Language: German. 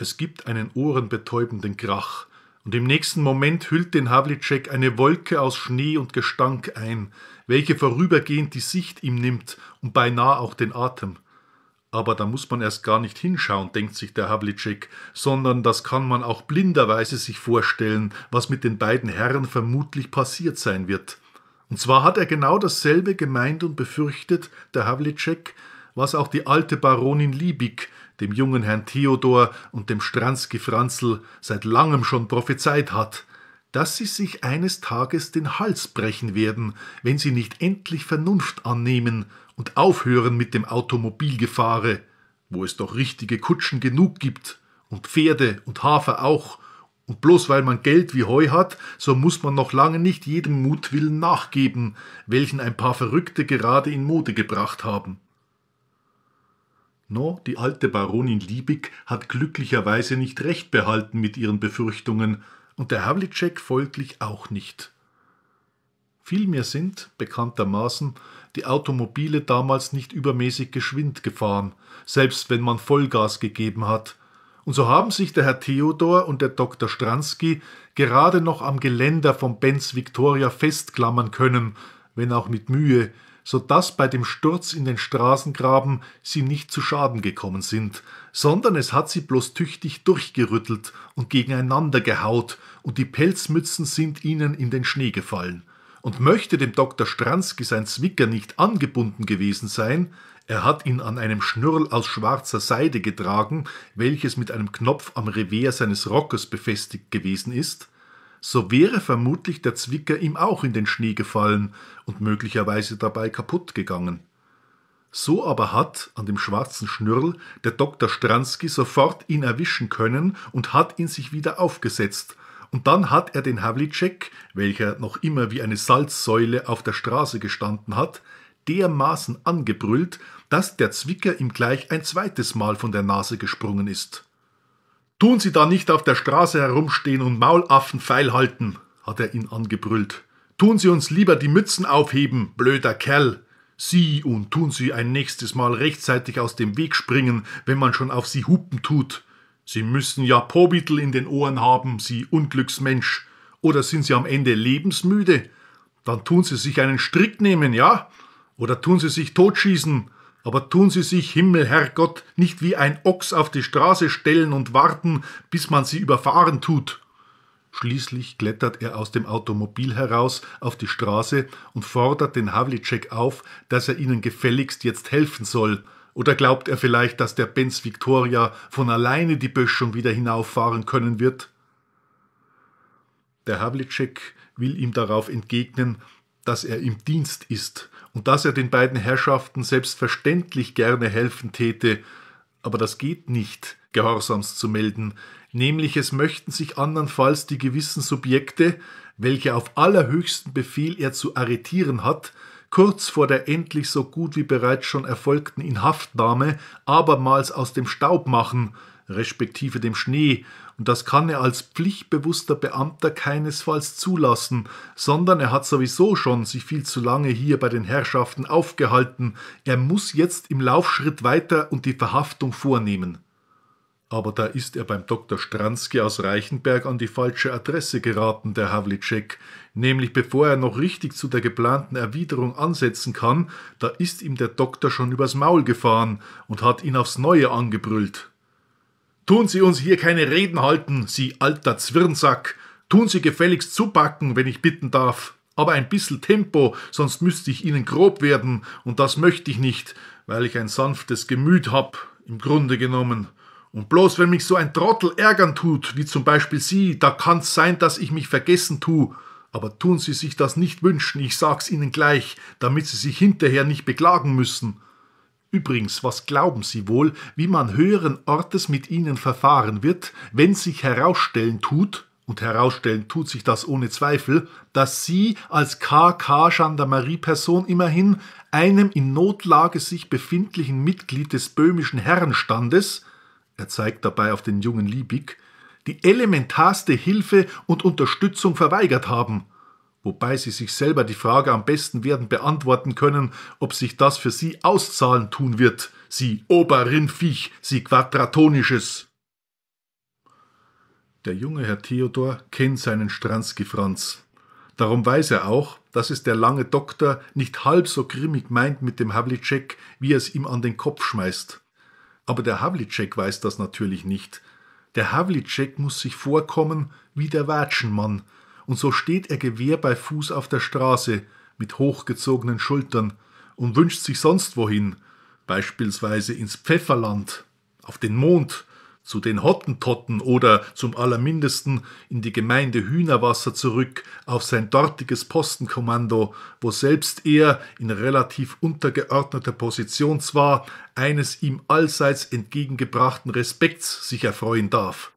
Es gibt einen ohrenbetäubenden Krach, und im nächsten Moment hüllt den Havlicek eine Wolke aus Schnee und Gestank ein, welche vorübergehend die Sicht ihm nimmt und beinahe auch den Atem. Aber da muss man erst gar nicht hinschauen, denkt sich der Havlicek, sondern das kann man auch blinderweise sich vorstellen, was mit den beiden Herren vermutlich passiert sein wird. Und zwar hat er genau dasselbe gemeint und befürchtet, der Havlicek, was auch die alte Baronin Liebig, dem jungen Herrn Theodor und dem Stranski Franzl seit langem schon prophezeit hat, dass sie sich eines Tages den Hals brechen werden, wenn sie nicht endlich Vernunft annehmen und aufhören mit dem Automobilgefahre, wo es doch richtige Kutschen genug gibt und Pferde und Hafer auch, und bloß weil man Geld wie Heu hat, so muss man noch lange nicht jedem Mutwillen nachgeben, welchen ein paar Verrückte gerade in Mode gebracht haben. No, die alte Baronin Liebig hat glücklicherweise nicht recht behalten mit ihren Befürchtungen und der Havlicek folglich auch nicht. Vielmehr sind, bekanntermaßen, die Automobile damals nicht übermäßig geschwind gefahren, selbst wenn man Vollgas gegeben hat. Und so haben sich der Herr Theodor und der Dr. Stransky gerade noch am Geländer vom Benz Victoria festklammern können, wenn auch mit Mühe, so dass bei dem Sturz in den Straßengraben sie nicht zu Schaden gekommen sind, sondern es hat sie bloß tüchtig durchgerüttelt und gegeneinander gehaut, und die Pelzmützen sind ihnen in den Schnee gefallen. Und möchte dem Dr. Stranski sein Zwicker nicht angebunden gewesen sein, er hat ihn an einem Schnürl aus schwarzer Seide getragen, welches mit einem Knopf am Revers seines Rockes befestigt gewesen ist, so wäre vermutlich der Zwicker ihm auch in den Schnee gefallen und möglicherweise dabei kaputt gegangen. So aber hat, an dem schwarzen Schnürl, der Dr. Stransky sofort ihn erwischen können und hat ihn sich wieder aufgesetzt. Und dann hat er den Havlicek, welcher noch immer wie eine Salzsäule auf der Straße gestanden hat, dermaßen angebrüllt, dass der Zwicker ihm gleich ein zweites Mal von der Nase gesprungen ist. Tun Sie da nicht auf der Straße herumstehen und Maulaffen feilhalten, hat er ihn angebrüllt. Tun Sie uns lieber die Mützen aufheben, blöder Kerl. Sie und tun Sie ein nächstes Mal rechtzeitig aus dem Weg springen, wenn man schon auf Sie hupen tut. Sie müssen ja Pobitl in den Ohren haben, Sie Unglücksmensch. Oder sind Sie am Ende lebensmüde? Dann tun Sie sich einen Strick nehmen, ja? Oder tun Sie sich totschießen aber tun Sie sich, Himmel, Herrgott, nicht wie ein Ochs auf die Straße stellen und warten, bis man Sie überfahren tut. Schließlich klettert er aus dem Automobil heraus auf die Straße und fordert den Havlicek auf, dass er ihnen gefälligst jetzt helfen soll. Oder glaubt er vielleicht, dass der Benz Victoria von alleine die Böschung wieder hinauffahren können wird? Der Havlicek will ihm darauf entgegnen, dass er im Dienst ist und dass er den beiden Herrschaften selbstverständlich gerne helfen täte, aber das geht nicht, Gehorsams zu melden, nämlich es möchten sich andernfalls die gewissen Subjekte, welche auf allerhöchsten Befehl er zu arretieren hat, kurz vor der endlich so gut wie bereits schon erfolgten Inhaftnahme abermals aus dem Staub machen, respektive dem Schnee, und das kann er als pflichtbewusster Beamter keinesfalls zulassen, sondern er hat sowieso schon sich viel zu lange hier bei den Herrschaften aufgehalten, er muss jetzt im Laufschritt weiter und die Verhaftung vornehmen. Aber da ist er beim Dr. Stranski aus Reichenberg an die falsche Adresse geraten, der Havlicek. Nämlich bevor er noch richtig zu der geplanten Erwiderung ansetzen kann, da ist ihm der Doktor schon übers Maul gefahren und hat ihn aufs Neue angebrüllt. Tun Sie uns hier keine Reden halten, Sie alter Zwirnsack. Tun Sie gefälligst zupacken, wenn ich bitten darf. Aber ein bisschen Tempo, sonst müsste ich Ihnen grob werden, und das möchte ich nicht, weil ich ein sanftes Gemüt hab, im Grunde genommen. Und bloß wenn mich so ein Trottel ärgern tut, wie zum Beispiel Sie, da kann's sein, dass ich mich vergessen tu. Aber tun Sie sich das nicht wünschen, ich sag's Ihnen gleich, damit Sie sich hinterher nicht beklagen müssen. Übrigens, was glauben Sie wohl, wie man höheren Ortes mit Ihnen verfahren wird, wenn sich herausstellen tut, und herausstellen tut sich das ohne Zweifel, dass Sie als KK-Gendarmerie-Person immerhin einem in Notlage sich befindlichen Mitglied des böhmischen Herrenstandes, er zeigt dabei auf den jungen Liebig, die elementarste Hilfe und Unterstützung verweigert haben – wobei sie sich selber die Frage am besten werden beantworten können, ob sich das für sie auszahlen tun wird, sie Oberrindviech, sie Quadratonisches. Der junge Herr Theodor kennt seinen Stranski Franz. Darum weiß er auch, dass es der lange Doktor nicht halb so grimmig meint mit dem Havlicek, wie er es ihm an den Kopf schmeißt. Aber der Havlicek weiß das natürlich nicht. Der Havlicek muss sich vorkommen wie der Watschenmann, und so steht er Gewehr bei Fuß auf der Straße mit hochgezogenen Schultern und wünscht sich sonst wohin, beispielsweise ins Pfefferland, auf den Mond, zu den Hottentotten oder zum allermindesten in die Gemeinde Hühnerwasser zurück, auf sein dortiges Postenkommando, wo selbst er in relativ untergeordneter Position zwar eines ihm allseits entgegengebrachten Respekts sich erfreuen darf.